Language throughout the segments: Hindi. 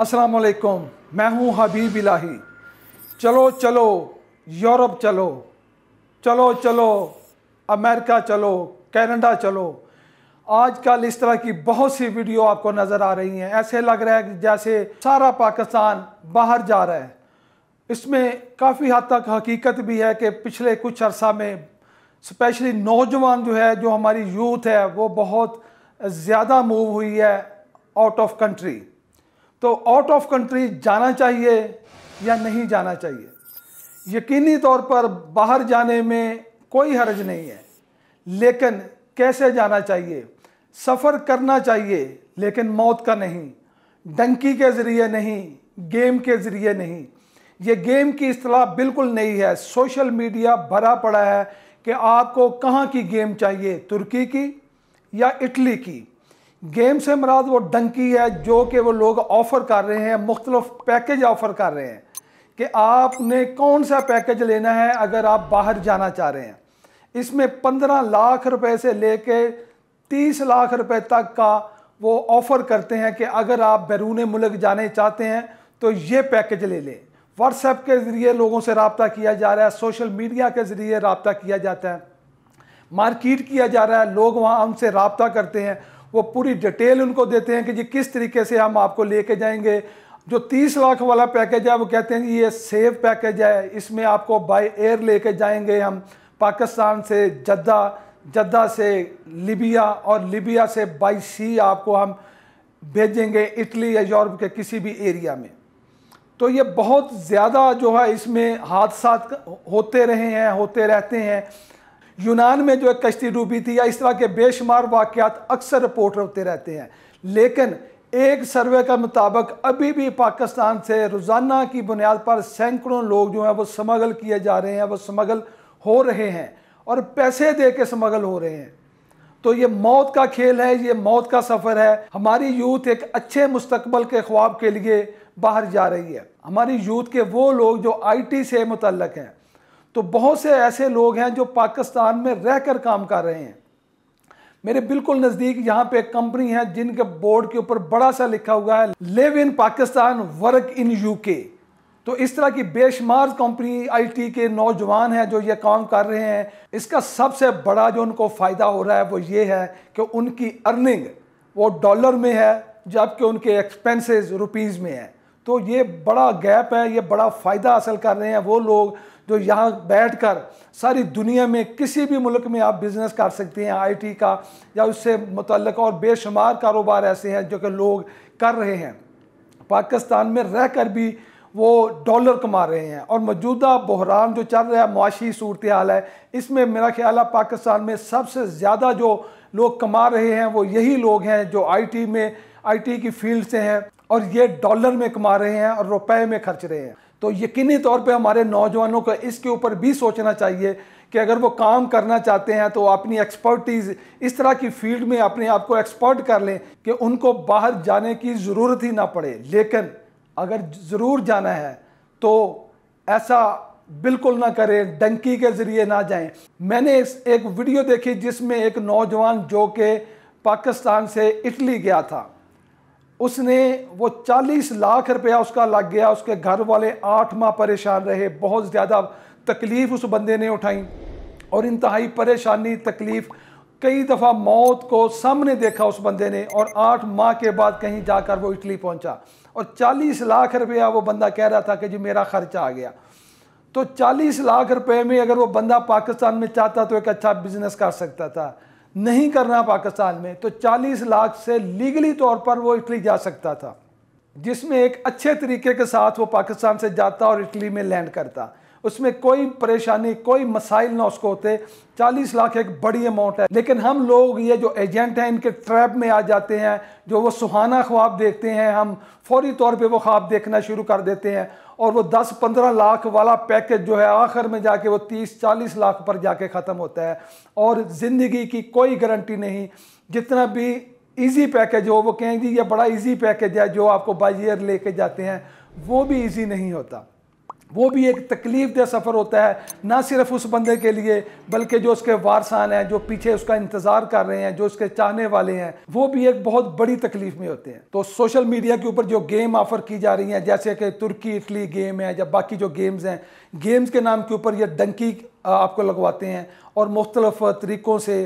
अस्सलाम वालेकुम मैं हूँ हबीब इलाही चलो चलो यूरोप चलो चलो चलो अमेरिका चलो कनाडा चलो आजकल इस तरह की बहुत सी वीडियो आपको नज़र आ रही हैं ऐसे लग रहा है कि जैसे सारा पाकिस्तान बाहर जा रहा है इसमें काफ़ी हद तक हकीकत भी है कि पिछले कुछ अरसा में स्पेशली नौजवान जो है जो हमारी यूथ है वो बहुत ज़्यादा मूव हुई है आउट ऑफ कंट्री तो आउट ऑफ कंट्री जाना चाहिए या नहीं जाना चाहिए यकीनी तौर पर बाहर जाने में कोई हर्ज नहीं है लेकिन कैसे जाना चाहिए सफ़र करना चाहिए लेकिन मौत का नहीं डंकी के ज़रिए नहीं गेम के ज़रिए नहीं ये गेम की असलाह बिल्कुल नहीं है सोशल मीडिया भरा पड़ा है कि आपको कहाँ की गेम चाहिए तुर्की की या इटली की गेम से मराद वो डंकी है जो कि वो लोग ऑफ़र कर रहे हैं मुख्तलफ पैकेज ऑफ़र कर रहे हैं कि आपने कौन सा पैकेज लेना है अगर आप बाहर जाना चाह रहे हैं इसमें पंद्रह लाख रुपए से लेके तीस लाख रुपए तक का वो ऑफ़र करते हैं कि अगर आप बैरून मुल्क जाने चाहते हैं तो ये पैकेज ले लें व्हाट्सएप के ज़रिए लोगों से रबता किया जा रहा है सोशल मीडिया के ज़रिए रबता किया जाता है मार्किट किया जा रहा है लोग वहाँ उनसे रबता करते हैं वो पूरी डिटेल उनको देते हैं कि जी किस तरीके से हम आपको लेके जाएंगे जो तीस लाख वाला पैकेज है वो कहते हैं ये सेफ पैकेज है इसमें आपको बाय एयर लेके जाएंगे हम पाकिस्तान से जद्दा जद्दा से लिबिया और लिबिया से बाई सी आपको हम भेजेंगे इटली या यूरोप के किसी भी एरिया में तो ये बहुत ज़्यादा जो है इसमें हादसा होते रहे हैं होते रहते हैं यूनान में जो है कश्ती डूबी थी या इस तरह के बेशुमार वाक़ात अक्सर रिपोर्ट होते रहते हैं लेकिन एक सर्वे के मुताबिक अभी भी पाकिस्तान से रोज़ाना की बुनियाद पर सैकड़ों लोग जो हैं वो स्मगल किए जा रहे हैं वो स्मगल हो रहे हैं और पैसे दे के स्मगल हो रहे हैं तो ये मौत का खेल है ये मौत का सफ़र है हमारी यूथ एक अच्छे मुस्तबल के ख्वाब के लिए बाहर जा रही है हमारी यूथ के वो लोग जो आईटी से मुतलक हैं तो बहुत से ऐसे लोग हैं जो पाकिस्तान में रह कर काम कर रहे हैं मेरे बिल्कुल नज़दीक यहाँ पे एक कंपनी है जिनके बोर्ड के ऊपर बड़ा सा लिखा हुआ है live in Pakistan work in UK तो इस तरह की बेशुमार कंपनी आईटी के नौजवान हैं जो ये काम कर रहे हैं इसका सबसे बड़ा जो उनको फ़ायदा हो रहा है वो ये है कि उनकी अर्निंग वो डॉलर में है जबकि उनके एक्सपेंसेस रुपीज़ में है तो ये बड़ा गैप है ये बड़ा फ़ायदा हासिल कर रहे हैं वो लोग जो यहाँ बैठकर सारी दुनिया में किसी भी मुल्क में आप बिज़नेस कर सकते हैं आईटी का या उससे मतलब और बेशुमार कारोबार ऐसे हैं जो कि लोग कर रहे हैं पाकिस्तान में रह कर भी वो डॉलर कमा रहे हैं और मौजूदा बहरान जो चल रहा है मुआशी सूरत हाल है इसमें मेरा ख्याल है पाकिस्तान में सबसे ज़्यादा जो लोग कमा रहे हैं वो यही लोग हैं जो आईटी में आईटी की फील्ड से हैं और ये डॉलर में कमा रहे हैं और रुपए में खर्च रहे हैं तो यकीनी तौर पे हमारे नौजवानों का इसके ऊपर भी सोचना चाहिए कि अगर वो काम करना चाहते हैं तो अपनी एक्सपर्टीज़ इस तरह की फील्ड में अपने आप को एक्सपर्ट कर लें कि उनको बाहर जाने की ज़रूरत ही ना पड़े लेकिन अगर ज़रूर जाना है तो ऐसा बिल्कुल ना करें डंकी के ज़रिए ना जाएं मैंने एक वीडियो देखी जिसमें एक नौजवान जो कि पाकिस्तान से इटली गया था उसने वो चालीस लाख रुपया उसका लग गया उसके घर वाले आठ माह परेशान रहे बहुत ज़्यादा तकलीफ़ उस बंदे ने उठाई और इंतहाई परेशानी तकलीफ़ कई दफ़ा मौत को सामने देखा उस बंदे ने और आठ माह के बाद कहीं जाकर वो इटली पहुंचा और चालीस लाख रुपया वो बंदा कह रहा था कि जी मेरा खर्चा आ गया तो चालीस लाख रुपए में अगर वो बंदा पाकिस्तान में चाहता तो एक अच्छा बिजनेस कर सकता था नहीं करना पाकिस्तान में तो 40 लाख से लीगली तौर पर वो इटली जा सकता था जिसमें एक अच्छे तरीके के साथ वो पाकिस्तान से जाता और इटली में लैंड करता उसमें कोई परेशानी कोई मसाइल ना उसको होते 40 लाख एक बड़ी अमाउंट है लेकिन हम लोग ये जो एजेंट हैं इनके ट्रैप में आ जाते हैं जो वो सुहाना ख्वाब देखते हैं हम फौरी तौर पे वो ख्वाब देखना शुरू कर देते हैं और वो 10-15 लाख वाला पैकेज जो है आखिर में जाके वो 30-40 लाख पर जाके ख़त्म होता है और ज़िंदगी की कोई गारंटी नहीं जितना भी ईजी पैकेज हो वो कहेंगे ये बड़ा ईजी पैकेज है जो आपको बाई ले लेके जाते हैं वो भी ईजी नहीं होता वो भी एक तकलीफ दह सफ़र होता है ना सिर्फ उस बंदे के लिए बल्कि जो उसके वारसान हैं जो पीछे उसका इंतज़ार कर रहे हैं जो उसके चाहने वाले हैं वो भी एक बहुत बड़ी तकलीफ में होते हैं तो सोशल मीडिया के ऊपर जो गेम ऑफर की जा रही हैं जैसे कि तुर्की इटली गेम है या बाकी जो गेम्स हैं गेम्स के नाम के ऊपर ये डंकी आपको लगवाते हैं और मुख्तलफ़ तरीक़ों से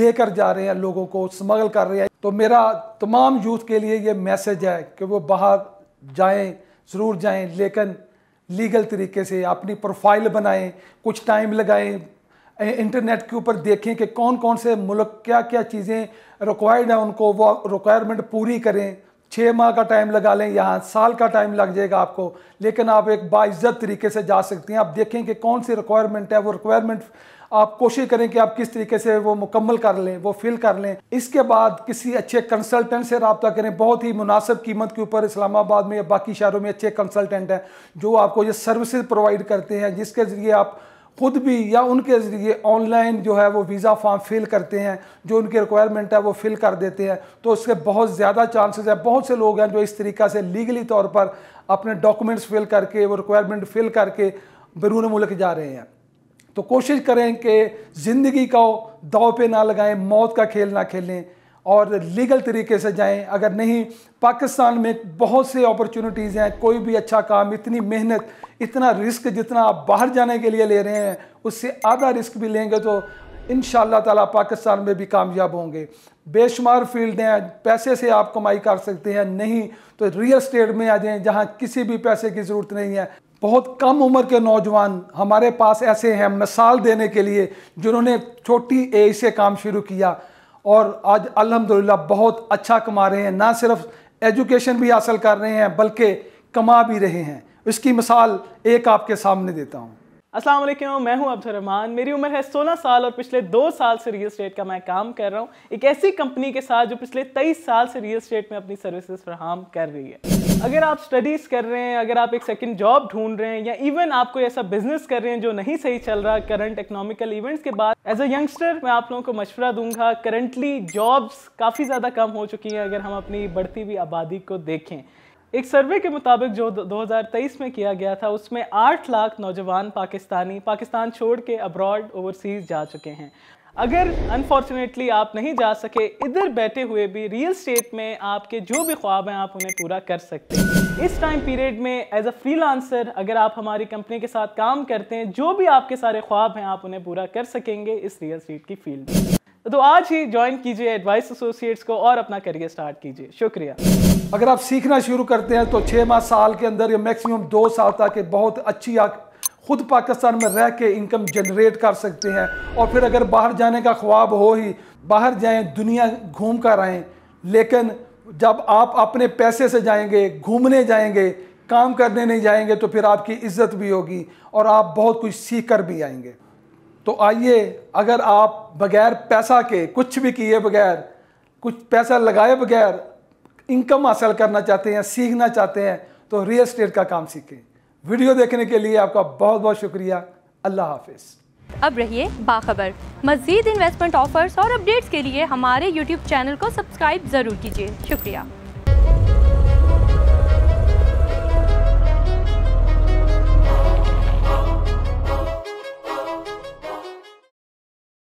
लेकर जा रहे हैं लोगों को स्मगल कर रहे हैं तो मेरा तमाम यूथ के लिए ये मैसेज है कि वो बाहर जाएँ ज़रूर जाएँ लेकिन लीगल तरीके से अपनी प्रोफाइल बनाएं कुछ टाइम लगाएं इंटरनेट के ऊपर देखें कि कौन कौन से मुल्क क्या क्या चीज़ें रिक्वायर्ड हैं उनको वो रिक्वायरमेंट पूरी करें छः माह का टाइम लगा लें यहाँ साल का टाइम लग जाएगा आपको लेकिन आप एक बाज्जत तरीके से जा सकती हैं आप देखें कि कौन सी रिक्वायरमेंट है वो रिक्वायरमेंट आप कोशिश करें कि आप किस तरीके से वो मुकम्मल कर लें वो फिल कर लें इसके बाद किसी अच्छे कंसल्टेंट से रबता करें बहुत ही मुनासिब कीमत के ऊपर इस्लामाबाद में या बाकी शहरों में अच्छे कंसल्टेंट हैं जो आपको ये सर्विसेज प्रोवाइड करते हैं जिसके ज़रिए आप खुद भी या उनके ज़रिए ऑनलाइन जो है वो वीज़ा फॉर्म फिल करते हैं जो उनकी रिक्वायरमेंट है वो फिल कर देते हैं तो उसके बहुत ज़्यादा चांसेस हैं बहुत से लोग हैं जो इस तरीक़ा से लीगली तौर पर अपने डॉक्यूमेंट्स फिल करके वो रिक्वायरमेंट फिल करके बैरून मुल्क जा रहे हैं तो कोशिश करें कि ज़िंदगी का दाव पे ना लगाएं मौत का खेल ना खेलें और लीगल तरीके से जाएं अगर नहीं पाकिस्तान में बहुत से अपॉर्चुनिटीज़ हैं कोई भी अच्छा काम इतनी मेहनत इतना रिस्क जितना आप बाहर जाने के लिए ले रहे हैं उससे आधा रिस्क भी लेंगे तो इन ताला पाकिस्तान में भी कामयाब होंगे बेशुमार फील्ड हैं पैसे से आप कमाई कर सकते हैं नहीं तो रियल स्टेट में आ जाएं जहां किसी भी पैसे की ज़रूरत नहीं है बहुत कम उम्र के नौजवान हमारे पास ऐसे हैं मिसाल देने के लिए जिन्होंने छोटी एज से काम शुरू किया और आज अल्हम्दुलिल्लाह बहुत अच्छा कमा रहे हैं ना सिर्फ एजुकेशन भी हासिल कर रहे हैं बल्कि कमा भी रहे हैं इसकी मिसाल एक आपके सामने देता हूँ अस्सलाम वालेकुम मैं हूं अब्दुल रहमान मेरी उम्र है 16 साल और पिछले दो साल से रियल स्टेट का मैं काम कर रहा हूं एक ऐसी कंपनी के साथ जो पिछले तेईस साल से रियल स्टेट में अपनी सर्विसेज फ्राहम कर रही है अगर आप स्टडीज़ कर रहे हैं अगर आप एक सेकंड जॉब ढूंढ रहे हैं या इवन आप कोई ऐसा बिजनेस कर रहे हैं जो नहीं सही चल रहा करंट इकोनॉमिकल इवेंट्स के बाद एज अ यंगस्टर मैं आप लोगों को मशवरा दूंगा करंटली जॉब्स काफ़ी ज़्यादा कम हो चुकी हैं अगर हम अपनी बढ़ती हुई आबादी को देखें एक सर्वे के मुताबिक जो 2023 में किया गया था उसमें 8 लाख नौजवान पाकिस्तानी पाकिस्तान छोड़ के अब्रॉड ओवरसीज जा चुके हैं अगर अनफॉर्चुनेटली आप नहीं जा सके इधर बैठे हुए भी रियल स्टेट में आपके जो भी ख्वाब हैं आप उन्हें पूरा कर सकते हैं इस टाइम पीरियड में एज अ फ्रीलांसर अगर आप हमारी कंपनी के साथ काम करते हैं जो भी आपके सारे ख्वाब हैं आप उन्हें पूरा कर सकेंगे इस रियल स्टेट की फील्ड में तो आज ही ज्वाइन कीजिए एडवाइस एसोसिएट्स को और अपना करियर स्टार्ट कीजिए शुक्रिया अगर आप सीखना शुरू करते हैं तो छः माह साल के अंदर या मैक्सिमम दो साल तक बहुत अच्छी आ खुद पाकिस्तान में रह के इनकम जनरेट कर सकते हैं और फिर अगर बाहर जाने का ख्वाब हो ही बाहर जाएं दुनिया घूम कर आएँ लेकिन जब आप अपने पैसे से जाएंगे घूमने जाएंगे काम करने नहीं जाएंगे तो फिर आपकी इज्जत भी होगी और आप बहुत कुछ सीख कर भी आएंगे तो आइए अगर आप बगैर पैसा के कुछ भी किए बगैर कुछ पैसा लगाए बगैर इनकम हासिल करना चाहते हैं सीखना चाहते हैं तो रियल स्टेट का काम सीखें वीडियो देखने के लिए आपका बहुत बहुत शुक्रिया अल्लाह हाफिज़ अब रहिए बाखबर मजीद इन्वेस्टमेंट ऑफर्स और अपडेट्स के लिए हमारे यूट्यूब चैनल को सब्सक्राइब ज़रूर कीजिए शुक्रिया